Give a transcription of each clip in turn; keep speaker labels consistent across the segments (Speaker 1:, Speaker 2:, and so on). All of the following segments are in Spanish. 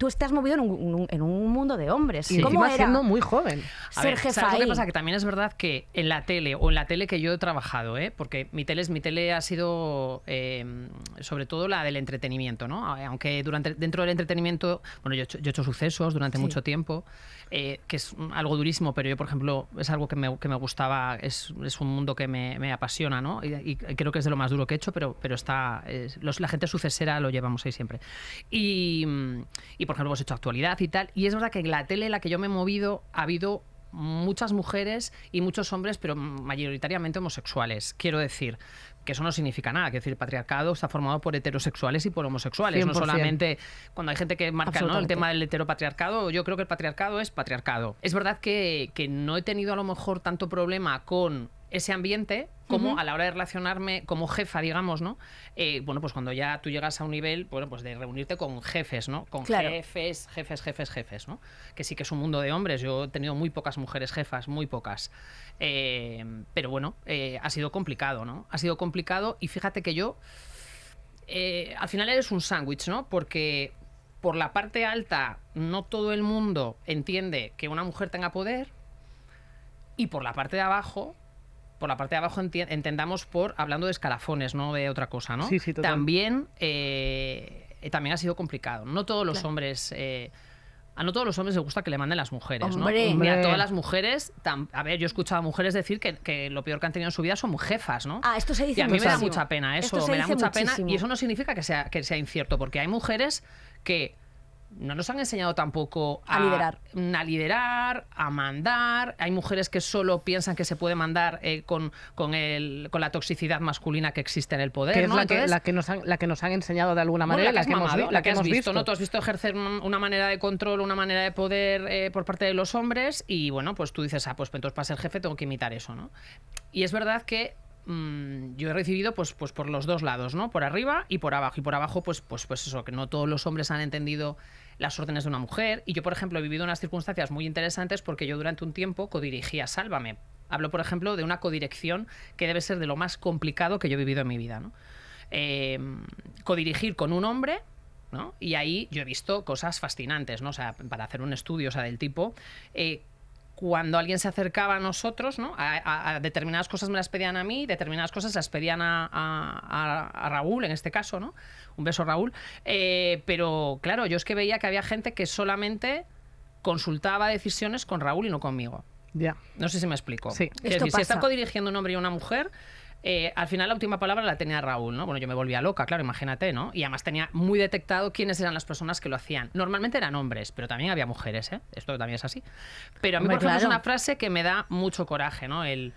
Speaker 1: tú estás movido en un, mundo de hombres. Y ¿Cómo era? muy joven. A
Speaker 2: que también es verdad que en la tele, o en la tele que yo he trabajado, ¿eh? porque mi tele, mi tele ha sido eh, sobre todo la del entretenimiento, ¿no? Aunque durante, dentro del entretenimiento, bueno, yo he hecho, sucesos durante mucho tiempo, eh, que es algo durísimo, pero yo, por ejemplo, es algo que me, gustaba, es, un mundo que me, apasiona, ¿no? Y, creo que es de lo más duro que he hecho, pero, pero está, la gente sucesera lo llevamos ahí siempre. Y, y por ejemplo, hemos hecho actualidad y tal. Y es verdad que en la tele en la que yo me he movido ha habido muchas mujeres y muchos hombres, pero mayoritariamente homosexuales. Quiero decir, que eso no significa nada. que decir, el patriarcado está formado por heterosexuales y por homosexuales. No solamente cuando hay gente que marca el tema del heteropatriarcado, yo creo que el patriarcado es patriarcado. Es verdad que no he tenido a lo mejor tanto problema con ese ambiente como a la hora de relacionarme como jefa, digamos, ¿no? Eh, bueno, pues cuando ya tú llegas a un nivel, bueno, pues de reunirte con jefes, ¿no? Con jefes, jefes, jefes, jefes, ¿no? Que sí que es un mundo de hombres. Yo he tenido muy pocas mujeres jefas, muy pocas. Eh, pero bueno, eh, ha sido complicado, ¿no? Ha sido complicado y fíjate que yo, al final eres un sándwich, ¿no? Porque por la parte alta no todo el mundo entiende que una mujer tenga poder y por la parte de abajo por la parte de abajo entendamos por hablando de escalafones, no de otra cosa, ¿no? Sí, sí, También, eh, también ha sido complicado. No todos los hombres. Eh, a no todos los hombres les gusta que le manden las mujeres, ¿no? Hombre. a todas las mujeres, a ver, yo he escuchado a mujeres decir que, lo peor que han tenido en su vida son jefas, ¿no? Ah, esto se dice Y a mí me da mucha pena eso, me da mucha pena y eso no significa que sea, que sea incierto, porque hay mujeres que no nos han enseñado tampoco a, liderar. a, liderar. a mandar. Hay mujeres que solo piensan que se puede mandar eh, con, con, con, la toxicidad masculina que existe en el poder. Que es la, que, la, que,
Speaker 3: nos han, enseñado de alguna manera. la, que, hemos, la que visto, ¿no? Tú has visto ejercer una
Speaker 2: manera de control, una manera de poder eh, por parte de los hombres y bueno, pues tú dices, ah, pues entonces para ser jefe tengo que imitar eso, ¿no? Y es verdad que Mm, yo he recibido pues, pues por los dos lados, ¿no? Por arriba y por abajo. Y por abajo, pues, pues, pues eso, que no todos los hombres han entendido las órdenes de una mujer. Y yo, por ejemplo, he vivido unas circunstancias muy interesantes porque yo durante un tiempo codirigía Sálvame. Hablo, por ejemplo, de una codirección que debe ser de lo más complicado que yo he vivido en mi vida, ¿no? Em, codirigir con un hombre ¿No? Y ahí yo he visto cosas fascinantes, ¿no? sea, para hacer un estudio, sea, del tipo, eh, cuando alguien se acercaba a nosotros, ¿no? A, determinadas cosas me las pedían a mí, determinadas cosas las pedían a, Raúl, en este caso, ¿no? Un beso, Raúl. Eh, pero claro, yo es que veía que había gente que solamente consultaba decisiones con Raúl y no conmigo. Ya. No sé si me explico. Sí. se Si está codirigiendo un hombre y una mujer, eh, al final la última palabra la tenía Raúl, ¿no? Bueno, yo me volvía loca, claro, imagínate, ¿no? Y además tenía muy detectado quiénes eran las personas que lo hacían. Normalmente eran hombres, pero también había mujeres, ¿eh? Esto también es así. Pero a mí, por ejemplo, es una frase que me da mucho coraje, ¿no? El,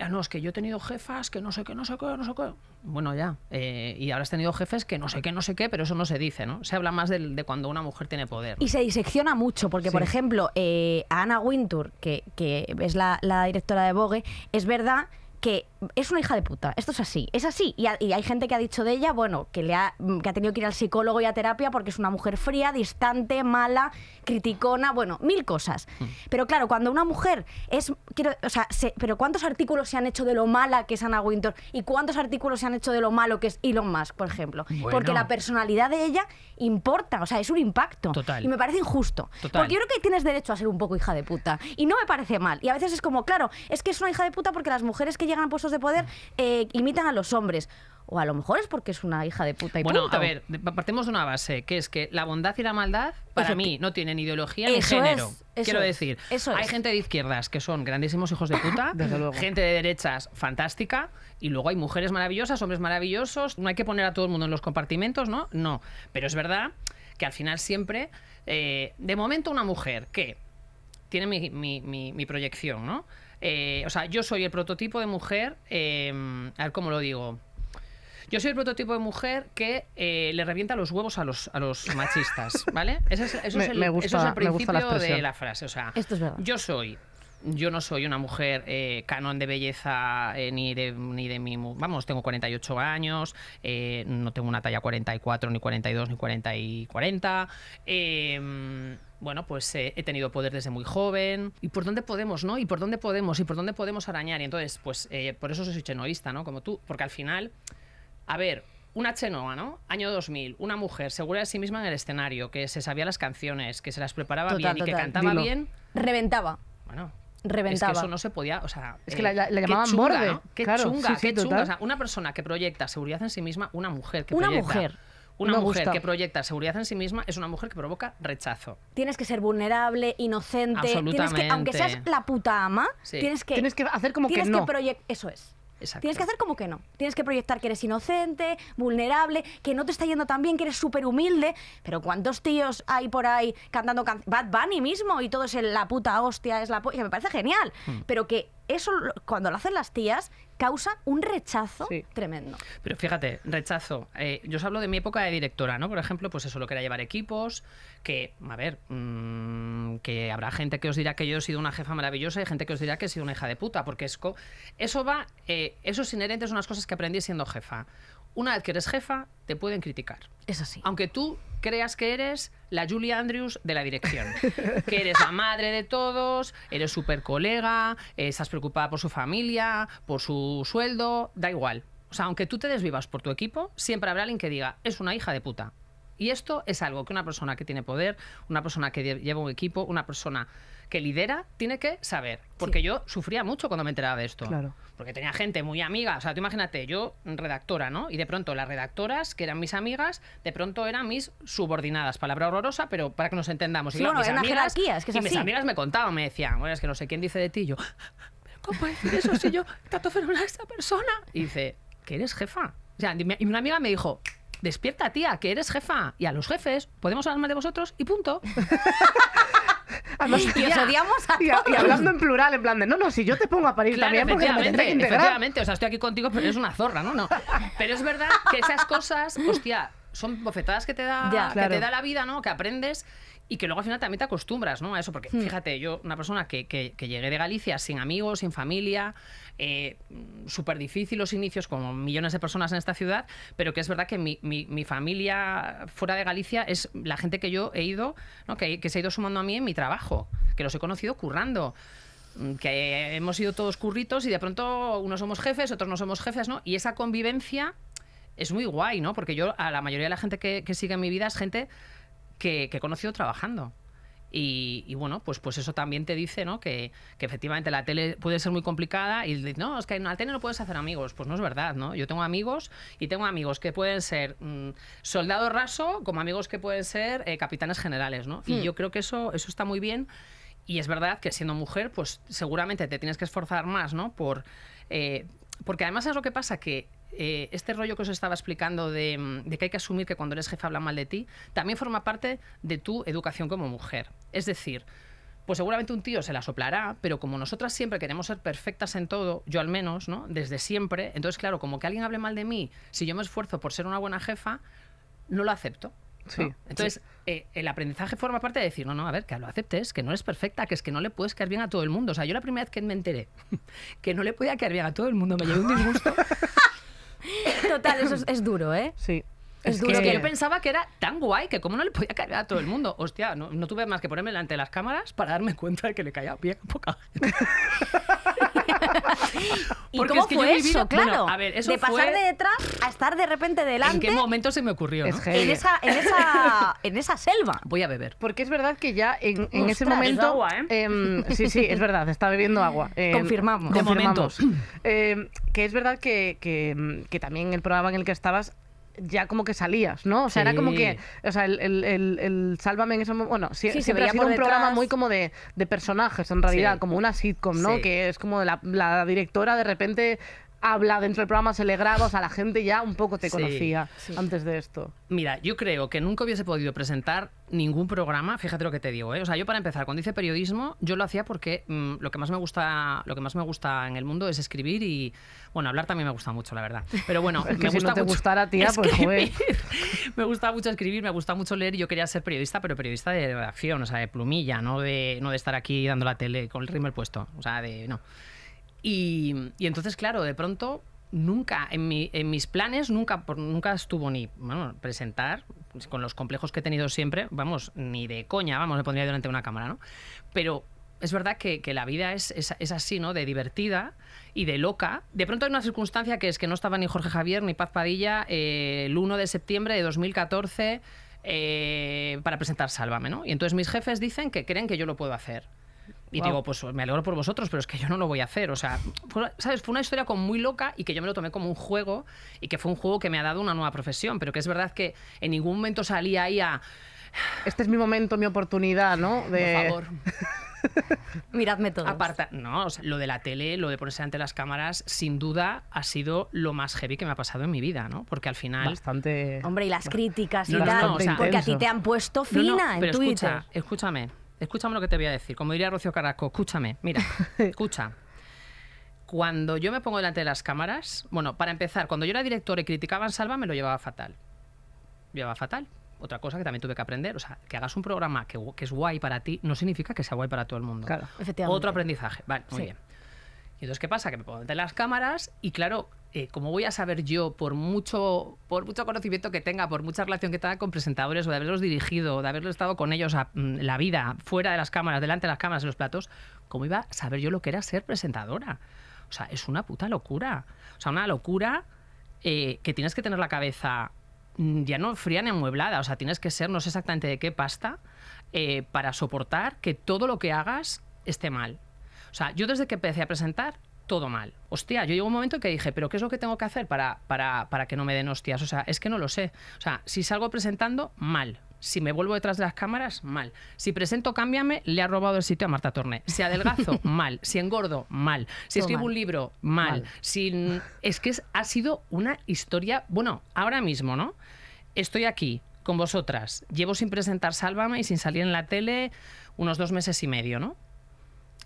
Speaker 2: ah, no, es que yo he tenido jefas que no sé qué, no sé qué, no sé qué. Bueno, ya. Eh, y ahora has tenido jefes que no sé qué, no sé qué, pero eso no se dice, ¿no? Se habla más de, cuando una mujer tiene poder. Y
Speaker 1: se disecciona mucho, porque, por ejemplo, eh, Ana Wintour, que, es la, la directora de Vogue, es verdad que es una hija de puta. Esto es así, es así. Y, hay gente que ha dicho de ella, bueno, que, le ha, tenido que ir al psicólogo y a terapia porque es una mujer fría, distante, mala, criticona, bueno, mil cosas. Mm. Pero claro, cuando una mujer es. Quiero, o sea, pero ¿cuántos artículos se han hecho de lo mala que es Anna Winter? ¿Y cuántos artículos se han hecho de lo malo que es Elon Musk, por ejemplo? Porque la personalidad de ella importa, o sea, es un impacto. Total. Y me parece injusto. Total. Porque yo creo que tienes derecho a ser un poco hija de puta. Y no me parece mal. Y a veces es como, claro, es que es una hija de puta porque las mujeres que llegan a puestos de poder eh, imitan a los hombres. O a lo mejor es porque es una hija de puta y Bueno, a ver,
Speaker 2: partemos de una base, que es que la bondad y la maldad, para mí, no tienen ideología ni género. quiero decir, hay gente de izquierdas que son grandísimos hijos de puta, gente de derechas fantástica, y luego hay mujeres maravillosas, hombres maravillosos. No hay que poner a todo el mundo en los compartimentos, ¿no? No. Pero es verdad que al final siempre, eh, de momento, una mujer que tiene mi, mi proyección, ¿no? Eh, o sea, yo soy el prototipo de mujer, em, a ver cómo lo digo. Yo soy el prototipo de mujer que eh, le revienta los huevos a los, machistas, ¿vale? Eso es, el, principio de la frase. O sea, yo soy yo no soy una mujer eh, canon de belleza eh, ni, de, ni de mi... Vamos, tengo 48 años, eh, no tengo una talla 44, ni 42, ni 40 y 40. bueno, pues he tenido poder desde muy joven. ¿Y por dónde podemos, no? ¿Y por dónde podemos? ¿Y por dónde podemos arañar? Y entonces, pues por eso soy chenoísta, ¿no? Como tú. Porque al final, a ver, una chenoa, ¿no? Año 2000, una mujer segura de sí misma en el escenario, que se sabía las canciones, que se las preparaba bien y que cantaba bien.
Speaker 1: Reventaba. Bueno, reventaba. Es que eso
Speaker 2: no se podía, Es que la, eh, llamaban borde. ¿no? Qué chunga, una persona que proyecta seguridad en sí misma, una mujer que una Mujer. Una mujer que proyecta seguridad en sí misma es una mujer que provoca rechazo.
Speaker 1: Tienes que ser vulnerable, inocente. aunque seas la puta ama, tienes, que, tienes que hacer como tienes que, que Eso es. Tienes que hacer como que no. Tienes que proyectar que eres inocente, vulnerable, que no te está yendo tan bien, que eres súper humilde. Pero ¿cuántos tíos hay por ahí cantando canciones. Bad Bunny mismo y todo es la puta hostia, es la... Po me parece genial. Hmm. Pero que eso cuando lo hacen las tías causa un rechazo tremendo.
Speaker 2: Pero fíjate, rechazo. Eh, yo os hablo de mi época de directora, ¿no? Por ejemplo, pues eso, lo que era llevar equipos, que, a ver, mm, que habrá gente que os dirá que yo he sido una jefa maravillosa y gente que os dirá que he sido una hija de puta, porque eso va, eh, eso es inherente, son unas cosas que aprendí siendo jefa una vez que eres jefa, te pueden criticar. Es así. Aunque tú creas que eres la Julia Andrews de la dirección, que eres la madre de todos, eres súper colega, eh, estás preocupada por su familia, por su sueldo, da igual. O sea, aunque tú te desvivas por tu equipo, siempre habrá alguien que diga, es una hija de puta. Y esto es algo que una persona que tiene poder, una persona que lleva un equipo, una persona que lidera tiene que saber. Porque yo sufría mucho cuando me enteraba de esto. Claro. Porque tenía gente muy amiga. O sea, tú imagínate, yo redactora, ¿no? Y de pronto las redactoras, que eran mis amigas, de pronto eran mis subordinadas. Palabra horrorosa, pero para que nos entendamos. y mis amigas, y mis amigas me contaban, me decían, bueno, es que no sé quién dice de ti. yo, ¿cómo puede decir eso si yo tanto fenomenal a esta persona? Y dice, que eres jefa. O sea, y una amiga me dijo, despierta tía, que eres jefa. Y a los jefes podemos hablar más de vosotros y punto.
Speaker 3: y os odiamos a y, y, hablando en plural, en plan de no, no, si yo te pongo a parir también porque me Efectivamente,
Speaker 2: o sea, estoy aquí contigo, pero eres una zorra, ¿no? no. Pero es verdad que esas cosas, hostia, son bofetadas que te da, que te da la vida, ¿no? Que aprendes y que luego al final también te acostumbras ¿no? a eso, porque hmm. fíjate, yo, una persona que, que, llegué de Galicia sin amigos, sin familia, eh, súper difícil los inicios como millones de personas en esta ciudad, pero que es verdad que mi, familia fuera de Galicia es la gente que yo he ido, que, que se ha ido sumando a mí en mi trabajo, que los he conocido currando mm, que hemos sido todos curritos y de pronto unos somos jefes, otros no somos jefes, ¿no? Y esa convivencia es muy guay, ¿no? Porque yo a la mayoría de la gente que, que sigue en mi vida es gente que, que he conocido trabajando. Y, bueno, pues, pues eso también te dice, ¿no? Que, que, efectivamente la tele puede ser muy complicada y no, es que en la tele no puedes hacer amigos. Pues no es verdad, ¿no? Yo tengo amigos y tengo amigos que pueden ser mm, soldado raso como amigos que pueden ser eh, capitanes generales, ¿no? Y mm. yo creo que eso, eso está muy bien. Y es verdad que siendo mujer, pues seguramente te tienes que esforzar más, ¿no? Por, eh, porque además es lo que pasa, que eh, este rollo que os estaba explicando mm, de, que hay que asumir que cuando eres jefe habla mal de ti, también forma parte de tu educación como mujer. Es decir, pues seguramente un tío se la soplará, pero como nosotras siempre queremos ser perfectas en todo, yo al menos, ¿no? Desde siempre, entonces claro, como que alguien hable mal de mí, si yo me esfuerzo por ser una buena jefa, no lo acepto. Sí, Entonces, eh, el aprendizaje forma parte de decir, no, no, a ver, que lo aceptes, que no eres perfecta, que es que no le puedes caer bien a todo el mundo. O sea, yo la primera vez que me enteré que no le podía caer bien a todo el mundo, me llevé un disgusto Total, eso
Speaker 1: es, duro, ¿eh? Sí. Es, duro que, que, yo
Speaker 2: pensaba que era tan guay que como no le podía caer a todo el mundo. Hostia, no, tuve más que ponerme delante de las cámaras para darme cuenta de que le caía bien a poca ¿Y cómo fue eso? de pasar de detrás
Speaker 1: a estar de repente delante. ¿En qué momento se me ocurrió? en esa, selva. Voy a beber.
Speaker 3: Porque es verdad que ya en, ese momento. ¿eh? Em, sí, sí, es verdad, está bebiendo agua. Em, confirmamos. De confirmamos. Em, que es verdad que también el programa en el que estabas ya como que salías, ¿no? O sea, era como que, o sea, el, el, Sálvame en ese momento, bueno, se veía ha un programa muy como de, personajes, en realidad, como una sitcom, ¿no? Que es como la, directora de repente habla dentro del programa, se le o sea, la gente ya un poco te conocía antes de esto.
Speaker 2: Mira, yo creo que nunca hubiese podido presentar ningún programa, fíjate lo que te digo, ¿eh? o sea, yo para empezar, cuando hice periodismo, yo lo hacía porque mm, lo que más me gusta, lo que más me gusta en el mundo es escribir y bueno, hablar también me gusta mucho, la verdad. Pero bueno, me gusta te gustara, tía, pues escribir. pues me gusta mucho escribir, me gusta mucho leer, y yo quería ser periodista, pero periodista de redacción, o sea, de plumilla, no de no de estar aquí dando la tele con el rímel puesto, o sea, de no. Y, entonces, claro, de pronto nunca, en, mis planes, nunca, nunca estuvo ni presentar, pues, con los complejos que he tenido siempre, vamos, ni de coña, vamos, me pondría delante de una cámara, ¿no? Pero es verdad que, la vida es, así, ¿no? De divertida y de loca. De pronto hay una circunstancia que es que no estaba ni Jorge Javier ni Paz Padilla eh, el 1 de septiembre de 2014 eh, para presentar Sálvame, ¿no? Y entonces mis jefes dicen que creen que yo lo puedo hacer. Y digo, pues me alegro por vosotros, pero es que yo no lo voy a hacer. O sea, fue, ¿sabes? Fue una historia como muy loca y que yo me lo tomé como un juego y que fue un juego que me ha dado una nueva profesión, pero que es verdad que en ningún momento salí ahí a...
Speaker 3: Este es mi momento, mi oportunidad, ¿no? De... Por favor. Miradme todo
Speaker 2: Aparta, no, o sea, lo de la tele, lo de ponerse ante las cámaras, sin duda ha sido lo más heavy que me ha pasado en mi vida, ¿no? Porque al final. Bastante. Hombre, y las
Speaker 1: críticas y tal. porque a ti te han puesto fina en pero Twitter.
Speaker 2: escúchame. Escúchame lo que te voy a decir. Como diría Rocío Carrasco, escúchame, mira, escucha. Cuando yo me pongo delante de las cámaras, bueno, para empezar, cuando yo era director y criticaban Salva, me lo llevaba fatal. Llevaba fatal. Otra cosa que también tuve que aprender, o sea, que hagas un programa que, es guay para ti no significa que sea guay para todo el mundo. Claro, efectivamente. Otro aprendizaje. Vale, muy bien. Entonces, ¿qué pasa? Que me pongo de las cámaras y claro, eh, ¿cómo voy a saber yo, por mucho, por mucho conocimiento que tenga, por mucha relación que tenga con presentadores o de haberlos dirigido, de haberlo estado con ellos ah, mm, la vida, fuera de las cámaras, delante de las cámaras, en los platos, ¿cómo iba a saber yo lo que era ser presentadora? O sea, es una puta locura. O sea, una locura eh, que tienes que tener la cabeza mm, ya no fría ni amueblada, o sea, tienes que ser no sé exactamente de qué pasta eh, para soportar que todo lo que hagas esté mal. O sea, yo desde que empecé a presentar, todo mal. Hostia, yo llevo un momento que dije, pero ¿qué es lo que tengo que hacer para, para, que no me den hostias? O sea, es que no lo sé. O sea, si salgo presentando, mal. Si me vuelvo detrás de las cámaras, mal. Si presento Cámbiame, le ha robado el sitio a Marta Torne. Si adelgazo, mal. Si engordo, mal. Si escribo un libro, mal. Si... Es que ha sido una historia. Bueno, ahora mismo, ¿no? Estoy aquí con vosotras. Llevo sin presentar Sálvame y sin salir en la tele unos dos meses y medio, ¿no?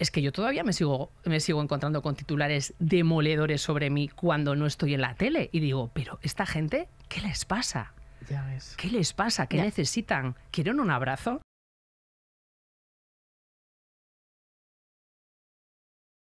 Speaker 2: es que yo todavía me sigo, me sigo encontrando con titulares demoledores sobre mí cuando no estoy en la tele. Y digo, pero esta gente, ¿qué les pasa? ¿Qué les pasa? ¿Qué necesitan? ¿Quieren un abrazo?